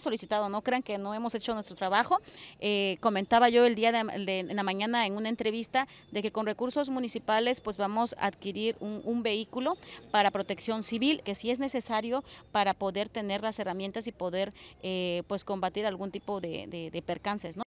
solicitado, no crean que no hemos hecho nuestro trabajo. Eh, comentaba yo el día de, la mañana en una entrevista de que con recursos municipales pues vamos a adquirir un, vehículo para protección civil, que sí es necesario para poder tener las herramientas y poder eh, pues combatir algún tipo de, de percances. ¿no?